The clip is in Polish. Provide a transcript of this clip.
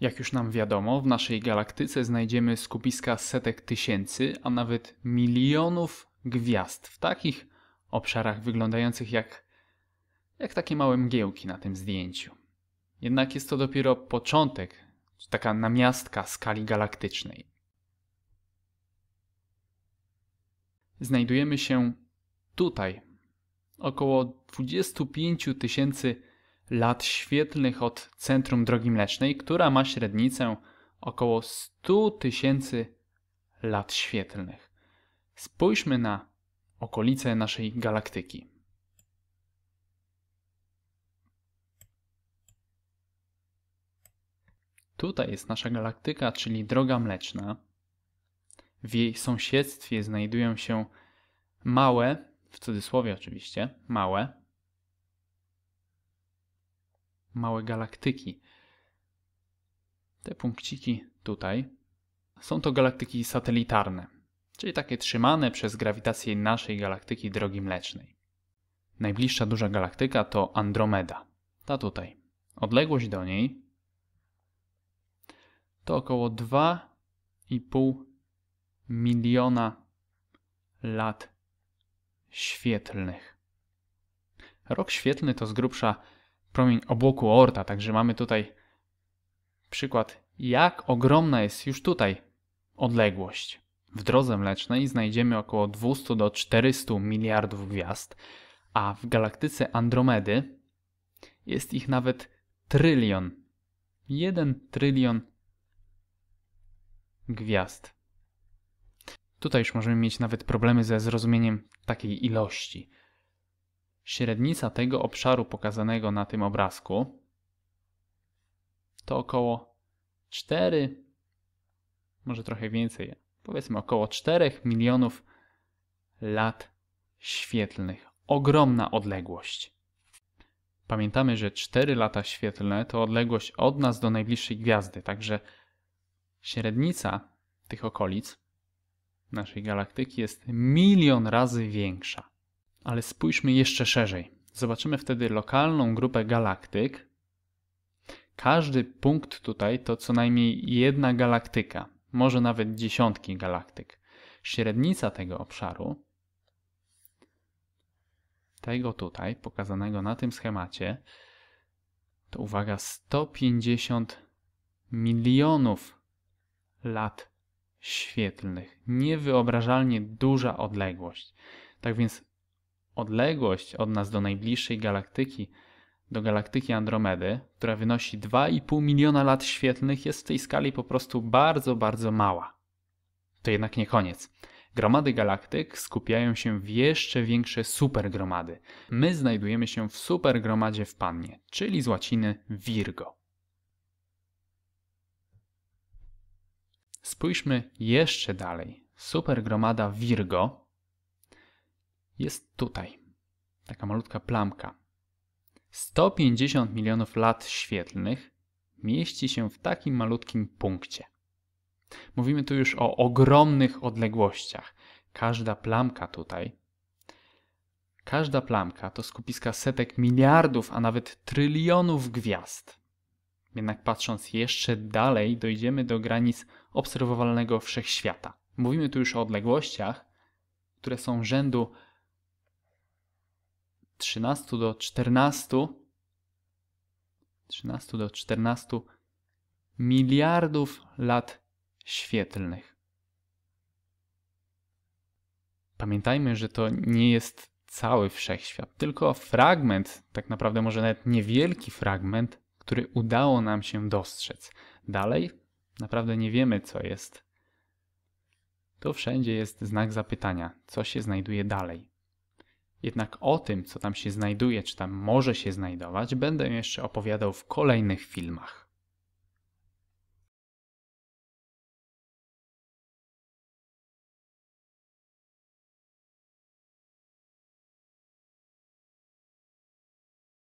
Jak już nam wiadomo, w naszej galaktyce znajdziemy skupiska setek tysięcy, a nawet milionów gwiazd w takich obszarach wyglądających jak, jak takie małe mgiełki na tym zdjęciu. Jednak jest to dopiero początek, taka namiastka skali galaktycznej. Znajdujemy się tutaj, około 25 tysięcy lat świetlnych od centrum Drogi Mlecznej, która ma średnicę około 100 tysięcy lat świetlnych. Spójrzmy na okolice naszej galaktyki. Tutaj jest nasza galaktyka, czyli Droga Mleczna. W jej sąsiedztwie znajdują się małe, w cudzysłowie oczywiście, małe małe galaktyki. Te punkciki tutaj są to galaktyki satelitarne, czyli takie trzymane przez grawitację naszej galaktyki drogi mlecznej. Najbliższa duża galaktyka to Andromeda, ta tutaj. Odległość do niej to około 2,5 miliona lat świetlnych. Rok świetlny to z grubsza promień obłoku Orta, Także mamy tutaj przykład, jak ogromna jest już tutaj odległość. W drodze mlecznej znajdziemy około 200 do 400 miliardów gwiazd, a w galaktyce Andromedy jest ich nawet trylion. 1 trylion gwiazd. Tutaj już możemy mieć nawet problemy ze zrozumieniem takiej ilości. Średnica tego obszaru pokazanego na tym obrazku to około 4, może trochę więcej, powiedzmy około 4 milionów lat świetlnych. Ogromna odległość. Pamiętamy, że 4 lata świetlne to odległość od nas do najbliższej gwiazdy, także średnica tych okolic naszej galaktyki jest milion razy większa. Ale spójrzmy jeszcze szerzej. Zobaczymy wtedy lokalną grupę galaktyk. Każdy punkt tutaj to co najmniej jedna galaktyka, może nawet dziesiątki galaktyk. Średnica tego obszaru, tego tutaj, pokazanego na tym schemacie, to uwaga, 150 milionów lat świetlnych. Niewyobrażalnie duża odległość. Tak więc Odległość od nas do najbliższej galaktyki, do galaktyki Andromedy, która wynosi 2,5 miliona lat świetlnych, jest w tej skali po prostu bardzo, bardzo mała. To jednak nie koniec. Gromady galaktyk skupiają się w jeszcze większe supergromady. My znajdujemy się w supergromadzie w Pannie, czyli z łaciny Virgo. Spójrzmy jeszcze dalej. Supergromada Virgo jest tutaj. Taka malutka plamka. 150 milionów lat świetlnych mieści się w takim malutkim punkcie. Mówimy tu już o ogromnych odległościach. Każda plamka tutaj, każda plamka to skupiska setek miliardów, a nawet trylionów gwiazd. Jednak patrząc jeszcze dalej, dojdziemy do granic obserwowalnego wszechświata. Mówimy tu już o odległościach, które są rzędu 13 do 14 13 do 14 miliardów lat świetlnych. Pamiętajmy, że to nie jest cały wszechświat, tylko fragment, tak naprawdę może nawet niewielki fragment, który udało nam się dostrzec. Dalej naprawdę nie wiemy, co jest. To wszędzie jest znak zapytania, co się znajduje dalej. Jednak o tym, co tam się znajduje, czy tam może się znajdować, będę jeszcze opowiadał w kolejnych filmach.